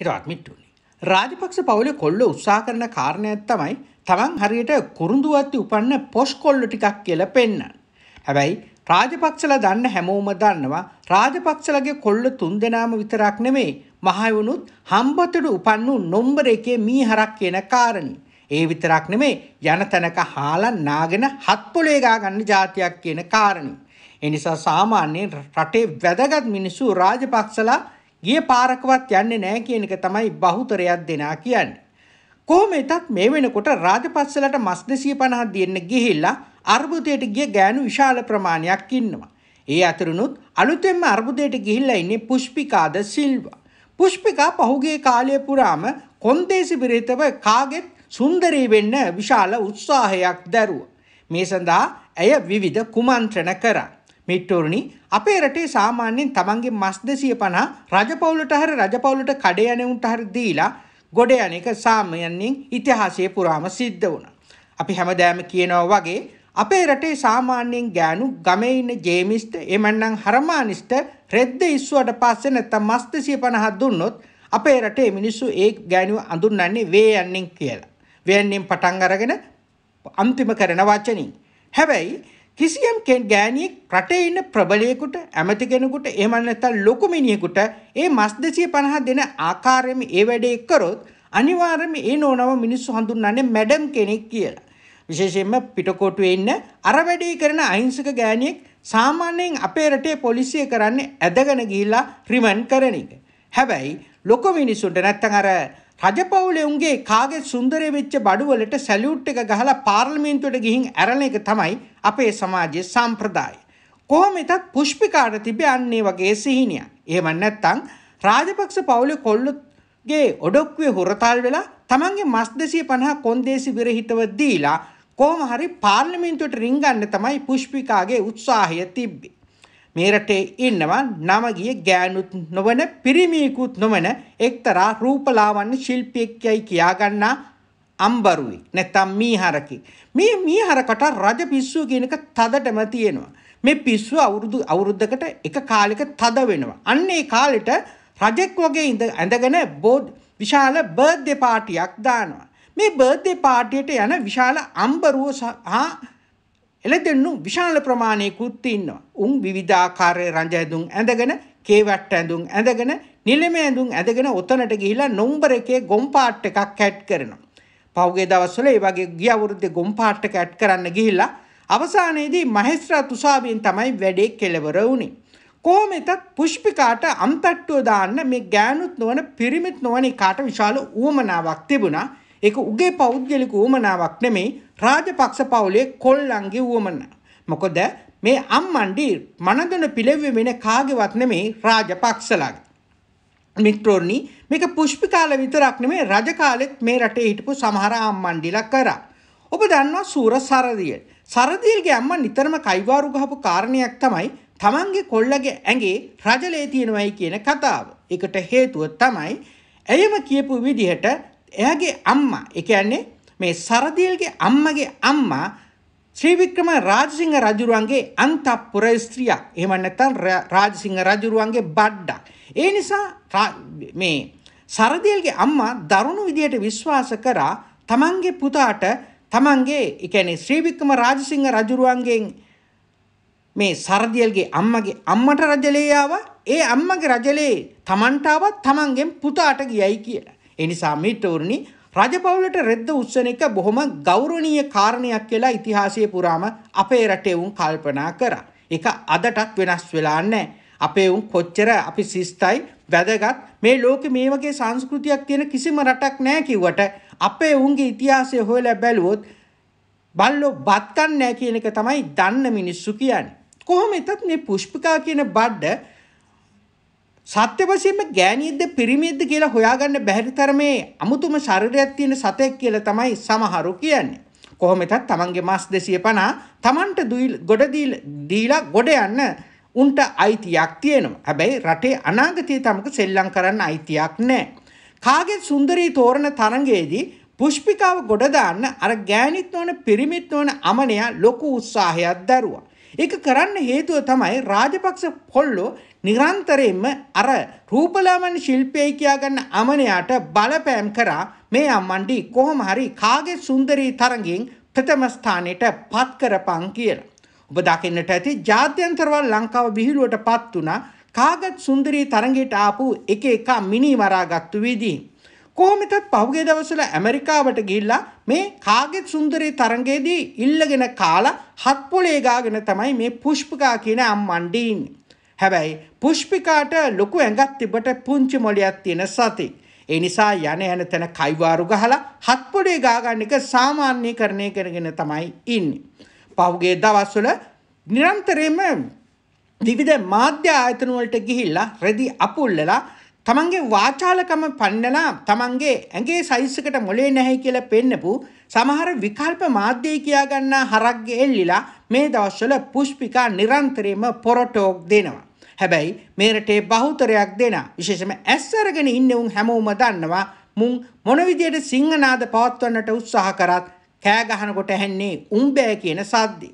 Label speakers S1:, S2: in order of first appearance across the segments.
S1: හිටවත් මිට්ටුනි. රාජපක්ෂ පවුල කොල්ල උත්සා කරන කාරණයක් තමයි තමන් හරියට කුරුඳුවත්ති උපන්න පොස් කොල්ල ටිකක් කියල පෙන්න්න. හැබැයි රාජපක්ෂල දන්න හැමෝම දන්නවා රාජපක්ෂලගේ කොල්ල තුන් දෙනාම විතරක් නෙමේ මහයවුනුත් හම්බතට උපන්නු නොම්බර එකේ මී හරක් කියන කාරණි. ඒ විතරක් නෙමේ යන තැනක හාලන් නාගෙන හත් පොලේගා ගන්න ජාතියක් කියන කාරණි. එනිසා සාමාන්‍යයෙන් රටේ වැදගත් මිනිස්සු රාජපක්ෂලා ගිය පාරකවත් යන්නේ නැහැ කියන එක තමයි බහුතරයක් දෙනා කියන්නේ. කොහොම වෙතත් මේ වෙනකොට රාජපස්සලට මස් 250ක් දෙන්න ගිහිල්ලා අර්බුදයට ගිය ගෑනු විශාල ප්‍රමාණයක් ඉන්නවා. ඒ අතරිනුත් අලුතෙන්ම අර්බුදයට ගිහිල්ලා ඉන්නේ පුෂ්පිකාද සිල්වා. පුෂ්පිකා පහුගිය කාලය පුරාම කොන්දේසි බිරිතව කාගෙත් සුන්දරී වෙන්න විශාල උත්සාහයක් දැරුවා. මේ සඳහා ඇය විවිධ කුමන්ත්‍රණ කරා. මිට්ටෝරණි අපේ රටේ සාමාන්‍යයෙන් තමන්ගේ මස් දෙසිය පනා රජපවුලට හරි රජපවුලට කඩ යනවුන්ට හරි දීලා ගොඩ යන එක සාමයන්යෙන් ඉතිහාසය පුරාම සිද්ධ වුණා. අපි හැමදෑම කියනවා වගේ අපේ රටේ සාමාන්‍යයෙන් ගෑනු ගමේ ඉන්න ජේමිස්ට එමන්නම් හරමානිස්ට රෙද්ද ඉස්සුවට පස්සේ නැත්තම් මස්ත 150ක් දුන්නොත් අපේ රටේ මිනිස්සු ඒ ගෑනුව අඳුන්වන්නේ වේයන්නෙන් කියලා. වේයන්නෙන් පටන් අරගෙන අන්තිම කරන වචනින්. හැබැයි කිසියම් ගෑණියෙක් රටේ ඉන්න ප්‍රබලයෙකුට ඇමති කෙනෙකුට එහෙම නැත්නම් ලොකු මිනිහෙකුට ඒ මස් 250 දෙන ආකාරයෙන්ම ඒ වැඩේ කරොත් අනිවාර්යයෙන්ම ඒ නෝනව මිනිස්සු හඳුන්වන්නේ මැඩම් කෙනෙක් කියලා. විශේෂයෙන්ම පිටකොටුවේ ඉන්න අර වැඩේ කරන අහිංසක ගෑණියෙක් සාමාන්‍යයෙන් අපේ රටේ පොලිසිය කරන්නේ ඇදගෙන ගිහිලා රිමන්ඩ් කරන එක. හැබැයි ලොකු මිනිසුන්ට නැත්නම් අර රජපෞලේ උන්ගේ කාගේ සුන්දරය වෙච්ච බඩුවලට සැලියුට් එක ගහලා පාර්ලිමේන්තුවට ගිහින් ඇරන එක තමයි අපේ සමාජයේ සම්ප්‍රදාය. කොහොම ඉතත් පුෂ්පිකාට තිබේ අන්නේ වගේ සිහිනයක්. එහෙම නැත්නම් රාජපක්ෂ පෞලේ කොල්ලගේ ඔඩොක්කුවේ හොරතල් වෙලා තමන්ගේ මස් 250 කොන්දේසි විරහිතව දීලා කොහොම හරි පාර්ලිමේන්තුවට රිංගන්න තමයි පුෂ්පිකාගේ උත්සාහය තිබ්බේ. මේ රටේ ඉන්නවා නම ගිය ගෑනුත් නොවන පිරිමියෙකුත් නොවන එක්තරා රූපලාවන්‍ය ශිල්පියෙක් යයි කියාගන්නා අම්බරුවේ නැත්නම් මීහරකේ මේ මීහරකට රජ පිස්සුව කියන එක තදටම තියෙනවා මේ පිස්සුව අවුරුදු අවුරුද්දකට එක කාලයක තද වෙනවා අන්න ඒ කාලෙට රජෙක් වගේ ඉඳ ඇඳගෙන බෝඩ් විශාල බර්ත්ඩේ පාටියක් දානවා මේ බර්ත්ඩේ පාටියට යන විශාල අම්බරුව හා එළදෙන්නු විශාල ප්‍රමාණයේ කුත්ති ඉන්නවා. උන් විවිධාකාර රංජ ඇඳුම් ඇඳගෙන, කේවට්ට ඇඳුම් ඇඳගෙන, නිලම ඇඳුම් ඇඳගෙන ඔතනට ගිහිලා නොම්බර් එකේ ගොම් පාට් එකක් ඇඩ් කරනවා. පහුගිය දවස්වල ඒ වගේ ගිය අවුරුද්දේ ගොම් පාට් එක ඇඩ් කරන්න ගිහිල්ලා අවසානයේදී මහේස්ත්‍රා තුසාවියෙන් තමයි වැඩේ කෙලවර වුණේ. කොහොම වෙතත් පුෂ්පිකාට අම්තට්ටුව දාන්න මේ ගෑනුත් නොවන පිරිමිත් නොවන කාට විශාල ඌමනාවක් තිබුණා. ඒක උගේ පෞද්ගලික වුවමනාවක් නෙමෙයි රාජපක්ෂ පවුලේ කොල්ලන්ගේ වුවමන. මොකද මේ අම්මන්ඩි මනදන පිළිවෙවෙන කාගෙවත් නෙමෙයි රාජපක්ෂලාගේ. මිත්‍රෝනි මේක පුෂ්පිකාල විතරක් නෙමෙයි රජ කාලෙත් මේ රටේ හිටපු සමහර අම්මන්ඩිලා කරා. ඔබ දන්නවා සූර සරදියල්. සරදියල්ගේ අම්මා නිතරම කයිවාරු ගහපු කාරණයක් තමයි තමන්ගේ කොල්ලගේ ඇගේ රජලේ තියෙනවයි කියන කතාව. එකට හේතුව තමයි ඇයම කියපු විදිහට එයාගේ අම්මා ඒ කියන්නේ මේ සරදීල්ගේ අම්මගේ අම්මා ශ්‍රී වික්‍රම රාජසිංහ රජුරුවන්ගේ අන්තපුර ස්ත්‍රියක්. එහෙම නැත්නම් රාජසිංහ රජුරුවන්ගේ බඩඩක්. ඒ නිසා මේ සරදීල්ගේ අම්මා දරුණු විදියට විශ්වාස කරා තමන්ගේ පුතාට තමන්ගේ ඒ කියන්නේ ශ්‍රී වික්‍රම රාජසිංහ රජුරුවන්ගෙන් මේ සරදියල්ගේ අම්මගේ අම්මට රජලේ ආවා ඒ අම්මගේ රජලේ තමන්ට ආවත් තමන්ගෙන් පුතාට ගියයි කියලා. එනිසා මිත්‍රවරුනි රජපවුලට රෙද්ද උස්සන එක බොහොම ගෞරවනීය කාරණයක් කියලා ඉතිහාසයේ පුරාම අපේ රටේ වුන් කල්පනා කරා. ඒක අදටත් වෙනස් වෙලා නැහැ. අපේ උන් කොච්චර අපි සිස්තයි වැදගත් මේ ලෝකෙ මේ වගේ සංස්කෘතියක් තියෙන කිසිම රටක් නැහැ කිව්වට අපේ උන්ගේ ඉතිහාසය හොයලා බැලුවොත් බල්ලෝ බත් කන්නේ කියන එක තමයි දන්න මිනිස්සු කියන්නේ. කොහොම එතත් මේ පුෂ්පිකා කියන බඩ සත්‍ය වශයෙන්ම ගෑනියෙක්ද පිරිමියෙක්ද කියලා හොයාගන්න බැහැරි තරමේ අමුතුම ශරීරයක් තියෙන සතෙක් කියලා තමයි සමහරු කියන්නේ. කොහොමෙතත් තමන්ගේ මස් 250 තමන්ට ගොඩ දීලා ගොඩ යන්න උන්ට අයිතියක් තියෙනවා. හැබැයි රටේ අනාගතයේ තමක සෙල්ලම් කරන්න අයිතියක් නැහැ. කාගේ සුන්දරී තෝරන තරඟයේදී පුෂ්පිකාව ගොඩ දාන්න අර ගෑනිත් නොවන පිරිමිත් නොවන අමනයා ලොකු උත්සාහයක් දරුවා. ඒක කරන්න හේතුව තමයි රාජපක්ෂ පොල්ලෝ නිරන්තරයෙන්ම අර රූපලාමන් ශිල්පියයි කියාගන්න අමනයාට බලපෑම් කරා මේ අම්මන්ඩි කොහොම හරි කාගේ සුන්දරී තරඟින් ප්‍රථම ස්ථානෙට පත් කරපන් කියලා. ඔබ දකින්නට ඇති ජාත්‍යන්තරවල් ලංකාව විහිළුවට පත් වුණා කාගත් සුන්දරී තරඟයට ආපු එක එක මිනි මරාගත්තු වීදී. කොහොමතත් පහුගේ දවසල ඇමරිකාවට ගිල්ලා මේ කාගෙත් සුන්දරී තරගේදී ඉල්ලගෙන කාලා හත් පොලේගාගෙන තමයි මේ පුෂ්පකා කියන අම්මන්ඩීන්. හැබැයි පුෂ්පිකාට ලොකු ඇඟත් තිබට පුංචි මොලියක් තියෙන සති. ඒ නිසා යන යන තැන කයිවාරු ගහලා හත් පොලේ ගාගන්න එක සාමාන්‍යීකරණය කරගෙන තමයි ඉන්නේ. පහුගේ දවස්වල නිරන්තරයෙන්ම විවිධ මාධ්‍ය ආයතන වලට ගිහිල්ලා රෙදි අපුල්ලලා තමන්ගේ වාචාලකම පන්නලා තමන්ගේ ඇගේ සයිස්සකට මොලේ නැහැ කියලා පෙන්නපු සමහර විකල්ප මාධ්‍යය කියාගන්නා හරක්ගේ එල්ලිලා මේ දවස්වල පුෂ්පිකා නිරන්තරයෙන්ම පොරටෝක් දෙනවා. හැබැයි මේ රටේ බහුතරයක් දෙනා විශේෂම ඇස් අරගෙන ඉන්නේ උන් හැමෝම දන්නවා මුන් මොන විදියට සිංහනාද පවත්වන්නට උත්සාහ කරත් කෑ ගහනකොට ඇහෙන්නේ උඹෑ කියන සද්දේ.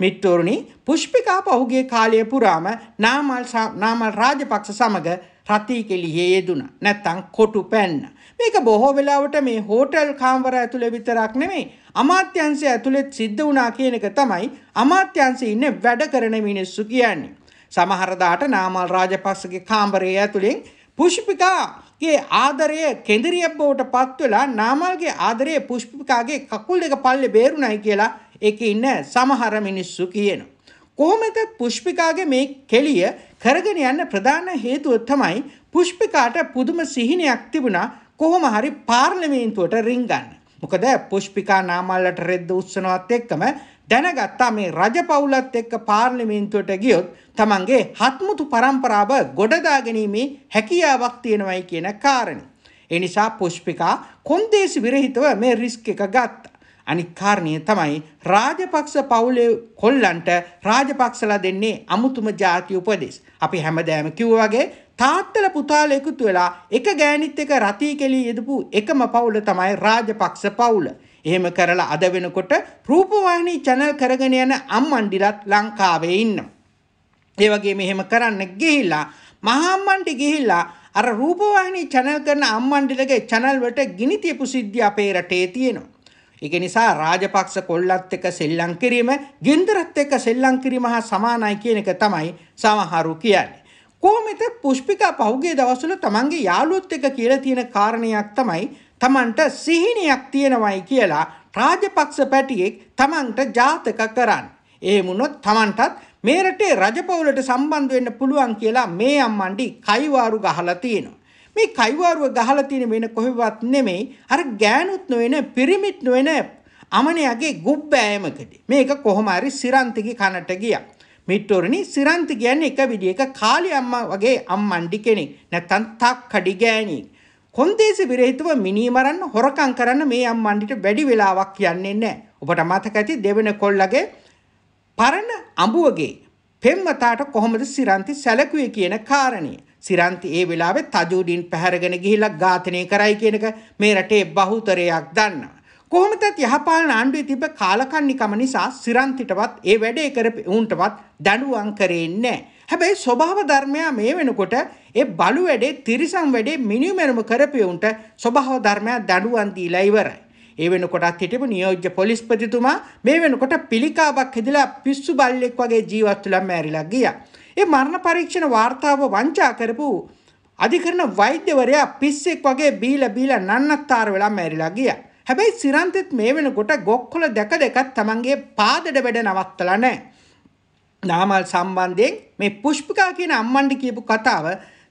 S1: මිට්ටෝරුණි පුෂ්පිකා පහුගේ කාලය පුරාම නාමල් නාමල් රාජපක්ෂ සමග රති කෙලියේ යෙදුණා. නැත්තම් කොටු පැන්න. මේක බොහෝ වෙලාවට මේ හෝටල් කාමර ඇතුලේ විතරක් නෙමෙයි අමාත්‍යංශය ඇතුලෙත් සිද්ධ වුණා කියන එක තමයි අමාත්‍යංශයේ ඉන්නේ වැඩ කරන මිනිස්සු කියන්නේ. සමහර දාට නාමල් රාජපක්ෂගේ කාමරයේ ඇතුලෙන් පුෂ්පිකාගේ ආදරය කෙඳිරියක් බවට පත් වෙලා නාමල්ගේ ආදරය පුෂ්පිකාගේ කකුල් දෙක පල්ලේ බේරුණයි කියලා ඒකේ ඉන්න සමහර මිනිස්සු කියනවා. කොහොමදත් පුෂ්පිකාගේ මේ කෙලිය කරගෙන යන්න ප්‍රධාන හේතුව තමයි පුෂ්පිකාට පුදුම සිහිනයක් තිබුණා කොහොම හරි පාර්ලිමේන්තුවට රිංගන්න. මොකද පුෂ්පිකා නාමල්ලට රෙද්ද උත්සනවත් එක්කම දැනගත්තා මේ රජපවුලත් එක්ක පාර්ලිමේන්තුවට ගියොත් තමන්ගේ හත්මුතු පරම්පරාව ගොඩදා ගැනීමේ හැකියාවක් තියෙනවයි කියන කාරණේ. ඒ නිසා පුෂ්පිකා කොන්දේසි විරහිතව මේ රිස්ක් එක ගත්තා. අනික් කාරණය තමයි රාජපක්ෂ පවුලේ කොල්ලන්ට රාජපක්ෂලා දෙන්නේ අමුතුම ජාති උපදෙස්. අපි හැමදෑම කිව්වා වගේ තාත්තල පුතාල එකතු වෙලා එක ගෑණිත් එක රතී කෙලී යෙදපු එකම පවුල තමයි රාජපක්ෂ පවුල. එහෙම කරලා අද වෙනකොට රූපවාහිනී channel කරගෙන යන අම්මන්ඩිලත් ලංකාවේ ඉන්නවා. ඒ වගේ මෙහෙම කරන්න ගිහිලා මහාම්මන්ඩි ගිහිලා අර රූපවාහිනී channel කරන අම්මන්ඩිලගේ channel වලට ගිනි තියපු සිද්ධිය අපේ රටේ තියෙනවා. ඒක නිසා රාජපක්ෂ කොල්ලත් එක්ක සෙල්ලම් කිරීම, ගෙන්දරත් එක්ක සෙල්ලම් කිරීම හා සමානයි කියන එක තමයි සමහරු කියන්නේ. කොහොමද පුෂ්පිකා පහුගිය දවස්වල තමන්ගේ යාළුවොත් එක්ක කියලා තියෙන කාරණයක් තමයි තමන්ට සිහිනයක් තියෙනවයි කියලා රාජපක්ෂ පැටියෙක් තමන්ට ජාතක කරන්න. ඒ වුණොත් තමන්ටත් මේ රටේ රජපෞලට සම්බන්ධ වෙන්න පුළුවන් කියලා මේ අම්මන්ඩි කයිවාරු ගහලා තියෙනවා. මේ කයිවාරුව ගහලා තියෙන වෙන කොහෙවත් නෙමෙයි අර ගෑනුත් නොවන පිරිමිත් නොවන අමනයාගේ ගුබ්බෑමකදී මේක කොහොම හරි සිරන්තිගේ කනට ගියා මිට්ටෝරණි සිරන්ති කියන්නේ එක විදිහක කාලි අම්මා වගේ අම්මන්ඩි කෙනෙක් නැත්තම් තක්කඩි ගෑණියෙක් කොන්දේසි විරහිතව මිනී මරන්න හොරකම් කරන්න මේ අම්මන්ඩිට වැඩි වෙලාවක් යන්නේ නැහැ ඔබට මතක ඇති දෙවෙන කොල්ලගේ පරණ අඹුවගේ පෙම්වතාට කොහොමද සිරන්ති සැලකුවේ කියන කාරණේ සිරන්ති ඒ වෙලාවෙ තජූඩින් පැහැරගෙන ගිහිලක් ඝාතනය කරයි කියනක මේ රටේ බහුතරයක් දන්නවා. කොහොමතත් යහපාලන ආණ්ඩුවේ තිබ කාලකන්නිකම නිසා සිරන්තිටවත් ඒ වැඩේ කරපු උන්ටවත් දඬුවම් කරේ නැහැ. හැබැයි ස්වභාව ධර්මයා මේ වෙනකොට ඒ බලු වැඩේ තිරිසන් වැඩේ මිනිමෙරම කරපු උන්ට ස්වභාව ධර්මයා දඬුවම් දීලා ඉවරයි. ඒ වෙනකොටත් හිටපු නියෝජ්‍ය පොලිස්පතිතුමා මේ වෙනකොට පිළිකාවක් හැදලා පිස්සු බල්ලෙක් වගේ ජීවත් වෙලා මැරිලා ගියා. ඒ මරණ පරීක්ෂණ වාර්තාව වංචා කරපු අධිකරණ වෛද්‍යවරයා පිස්සෙක් වගේ බීලා බීලා නන්නත්තාර වෙලා මැරිලා ගියා. හැබැයි සිරන්තෙත් මේ වෙනකොට ගොක්කොල දැක දෙකත් තමන්ගේ පාදඩ වැඩ නවත්තලා නැහැ. නාමල් සම්බන්ධයෙන් මේ පුෂ්පිකා කියන අම්මන්ට කියපු කතාව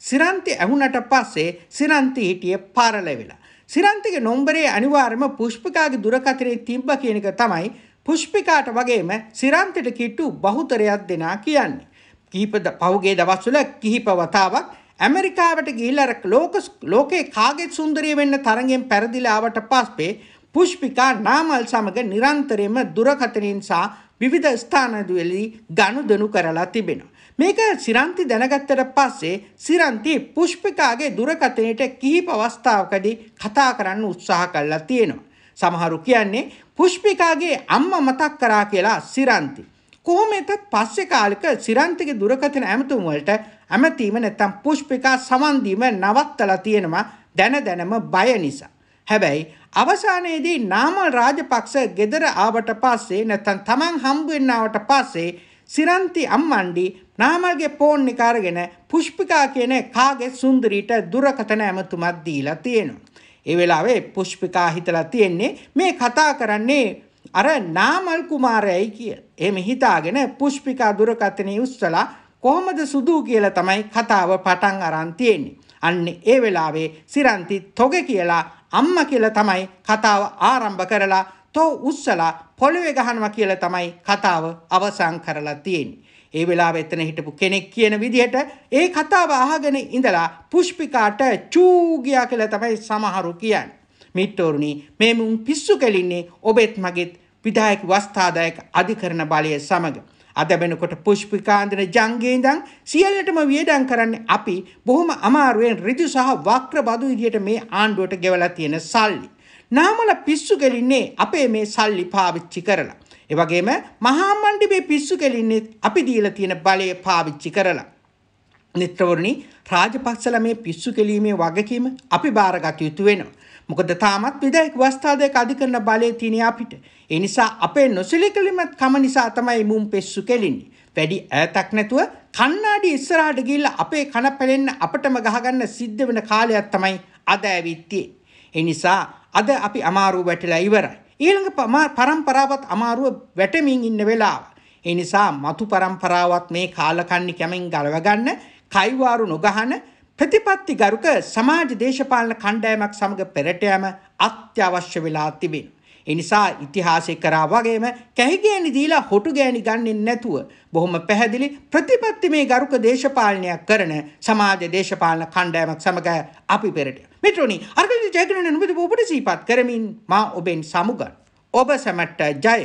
S1: සිරන්ති ඇහුනට පස්සේ සිරන්ති හිටියේ පරලෙවිලා. සිරන්තිගේ නොම්බරේ අනිවාර්යම පුෂ්පිකාගේ දුරකථනයේ තිබ්බ කියන එක තමයි පුෂ්පිකාට වගේම සිරන්තිට කිට්ටු බහුතරයක් දෙනා කියන්නේ. කීප පහුගේ දවස්වල කිහිප වතාවක් ඇමරිකාවට ගිහිල්ලා අර ලෝක ලෝකේ කාගෙත් සුන්දරිය වෙන්න තරගෙන් පැරදිලා ආවට පස්සේ පුෂ්පිකා නාමල් සමග නිරන්තරයෙන්ම දුරකථනින් සහ විවිධ ස්ථානවලදී ගනුදෙනු කරලා තිබෙනවා. මේක සිරන්ති දැනගත්තට පස්සේ සිරන්ති පුෂ්පිකාගේ දුරකථනයට කිහිප අවස්ථාවකදී කතා කරන්න උත්සාහ කළා තියෙනවා. සමහරු කියන්නේ පුෂ්පිකාගේ අම්මා මතක් කරා කියලා සිරන්ති කොහොම වෙතත් පස්සේ කාලෙක සිරන්තිගේ දුරකථන ඇමතුම් වලට ඇමතීම නැත්තම් පුෂ්පිකා සමන් දීම නවත්තලා තියෙනවා දැන දැනම බය නිසා. හැබැයි අවසානයේදී නාමල් රාජපක්ෂ ගෙදර ආවට පස්සේ නැත්තම් Taman හම්බ වෙන්නවට පස්සේ සිරන්ති අම්මණ්ඩි නාමල්ගේ ෆෝන් එක අරගෙන පුෂ්පිකා කියන කාගේ සුන්දරීට දුරකථන ඇමතුමක් දීලා තියෙනවා. ඒ වෙලාවේ පුෂ්පිකා හිතලා තියෙන්නේ මේ කතා කරන්නේ අර නාමල් කුමාරයයි කිය. එහෙම හිතාගෙන පුෂ්පිකා දුරකථනයේ උස්සලා කොහොමද සුදු කියලා තමයි කතාව පටන් අරන් තියෙන්නේ. අන්න ඒ වෙලාවේ සිරන්ති තොග කියලා අම්මා කියලා තමයි කතාව ආරම්භ කරලා තෝ උස්සලා පොළවේ ගහනවා කියලා තමයි කතාව අවසන් කරලා තියෙන්නේ. ඒ වෙලාව එතන හිටපු කෙනෙක් කියන විදිහට ඒ කතාව අහගෙන ඉඳලා පුෂ්පිකාට චූ ගියා කියලා තමයි සමහරු කියන්නේ. මිත්තෝරුණි මේ මුන් පිස්සු කෙලින්නේ ඔබෙත් මගෙත් විධායක වස්ථාදායක අධිකරණ බලය සමග. අද වෙනකොට පුෂ්පිකාන්දන ජංගේ ඉඳන් සියල්ලටම වියදම් කරන්නේ අපි බොහොම අමාරුවෙන් ඍජු සහ වක්‍ර බදු විදියට මේ ආණ්ඩුවට ගෙවලා තියෙන සල්ලි. නාමල පිස්සු කෙලින්නේ අපේ මේ සල්ලි පාවිච්චි කරලා. ඒ වගේම මහා මණ්ඩපේ පිස්සු කෙලින්නේ අපි දීලා තියෙන බලය පාවිච්චි කරලා. මිත්‍රවරුනි රාජපක්ෂලා මේ පිස්සු කෙලීමේ වගකීම අපි බාරගත යුතු වෙනවා. මොකද තාමත් විදයක වස්ථාදයක අධිකරන බලය තියෙන අපිට. ඒ නිසා අපේ නොසලිකලිමත් කම නිසා තමයි මුම් පෙස්සු කෙලින්නේ. වැඩි ඈතක් නැතුව කන්නාඩි ඉස්සරහට ගිහිල්ලා අපේ කන පැලෙන්න අපිටම ගහගන්න සිද්ධ වෙන කාලයක් තමයි අද ඇවිත්තියේ. ඒ නිසා අද අපි අමාරුව වැටලා ඉවරයි. ඊළඟ පරම්පරාවත් අමාරුව වැටමින් ඉන්න වෙලාව. ඒ නිසා මතු පරම්පරාවත් මේ කාලකන්ණි කැමෙන් ගලව ගන්න, කයිවාරු නොගහන ප්‍රතිපත්ති ගරුක සමාජ දේශපාලන කණ්ඩායමක් සමග පෙරට යෑම අත්‍යවශ්‍ය වෙලා තිබෙනවා. එනිසා ඉතිහාසය කරා වගේම කැහිගෑනි දීලා හොටු ගෑනි ගන්නෙන් නැතුව බොහොම පැහැදිලි ප්‍රතිපත්තිමේ ගරුක දේශපාලනයක් කරන සමාජ දේශපාලන කණ්ඩායමක් සමග අපි පෙරට. මෙට්‍රෝනි අර්ගජ ජයගණන නුබද ඔබට සීපත් කරමින් මා ඔබෙන් සමුගන්. ඔබ සැමට ජය.